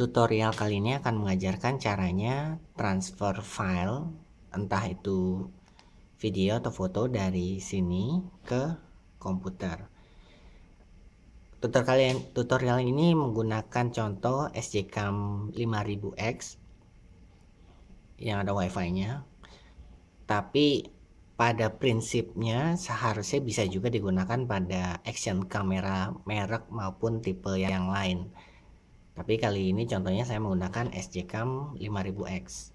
Tutorial kali ini akan mengajarkan caranya transfer file entah itu video atau foto dari sini ke komputer. Tutorial tutorial ini menggunakan contoh SJCam 5000X yang ada WiFi-nya. Tapi pada prinsipnya seharusnya bisa juga digunakan pada action kamera merek maupun tipe yang lain. Tapi kali ini contohnya saya menggunakan SJCam 5000X.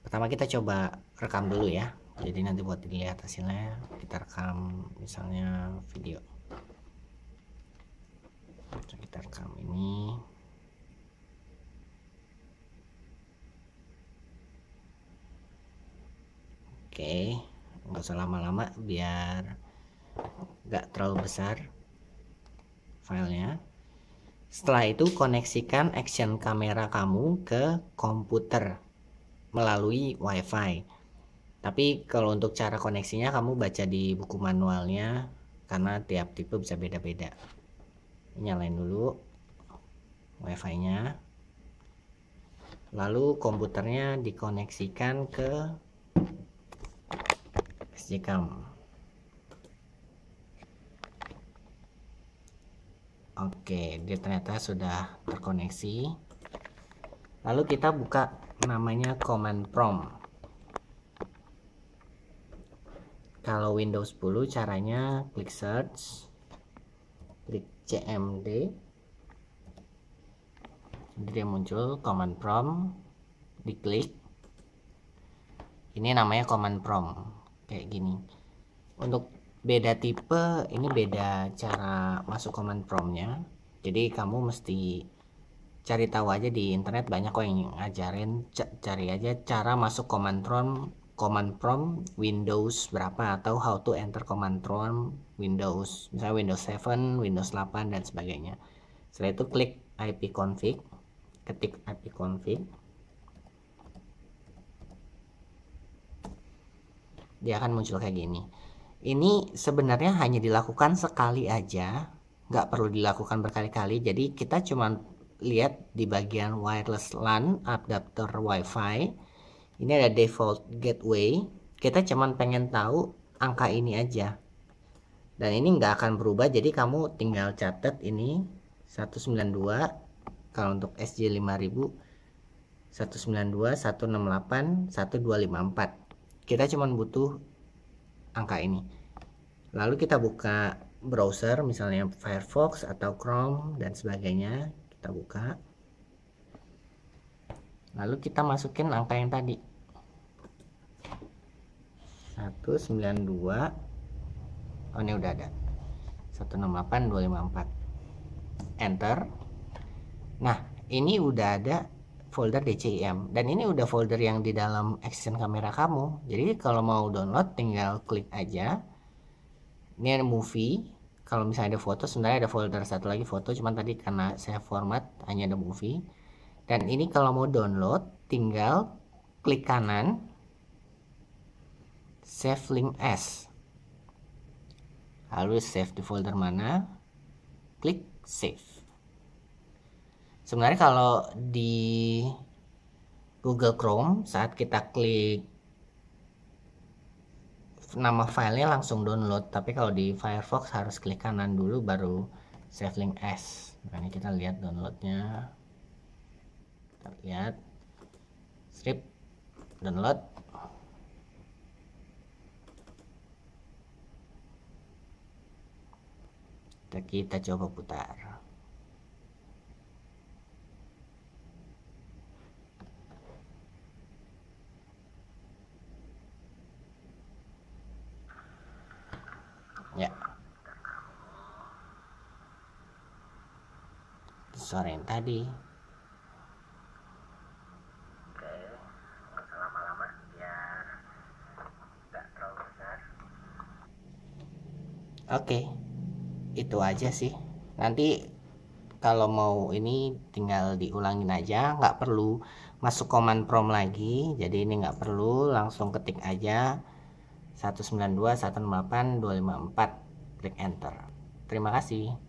Pertama kita coba rekam dulu ya. Jadi nanti buat dilihat hasilnya kita rekam misalnya video. Kita rekam ini. Oke, okay. nggak usah lama-lama biar nggak terlalu besar filenya setelah itu koneksikan action kamera kamu ke komputer melalui WiFi. Tapi kalau untuk cara koneksinya kamu baca di buku manualnya karena tiap tipe bisa beda-beda. Nyalain dulu WiFi-nya. Lalu komputernya dikoneksikan ke SJCAM. Oke, dia ternyata sudah terkoneksi. Lalu kita buka namanya command prompt. Kalau Windows 10 caranya klik search, klik CMD. dia muncul command prompt, diklik. Ini namanya command prompt kayak gini. Untuk beda tipe ini beda cara masuk command promptnya jadi kamu mesti cari tahu aja di internet banyak kok yang ngajarin cari aja cara masuk command prompt command prompt Windows berapa atau how to enter command prompt Windows misalnya Windows 7 Windows 8 dan sebagainya setelah itu klik ipconfig ketik ipconfig dia akan muncul kayak gini ini sebenarnya hanya dilakukan sekali aja nggak perlu dilakukan berkali-kali jadi kita cuma lihat di bagian wireless LAN adapter WiFi ini ada default gateway kita cuma pengen tahu angka ini aja dan ini nggak akan berubah jadi kamu tinggal catat ini 192 kalau untuk SJ5000 192 168 1254 kita cuma butuh angka ini. Lalu kita buka browser misalnya Firefox atau Chrome dan sebagainya. Kita buka. Lalu kita masukin angka yang tadi. 192 Oh ini udah ada. 168254. Enter. Nah, ini udah ada folder DCM dan ini udah folder yang di dalam action kamera kamu jadi kalau mau download tinggal klik aja ini ada movie kalau misalnya ada foto sebenarnya ada folder satu lagi foto cuman tadi karena saya format hanya ada movie dan ini kalau mau download tinggal klik kanan save link as lalu save di folder mana klik save sebenarnya kalau di Google Chrome saat kita klik nama filenya langsung download tapi kalau di Firefox harus klik kanan dulu baru save link as nah, ini kita lihat downloadnya kita lihat strip download kita, kita coba putar Ya. Sore yang tadi. Oke, okay. itu aja sih. Nanti kalau mau ini tinggal diulangin aja nggak perlu masuk command prompt lagi jadi ini nggak perlu langsung ketik aja 192 lima 254 klik enter terima kasih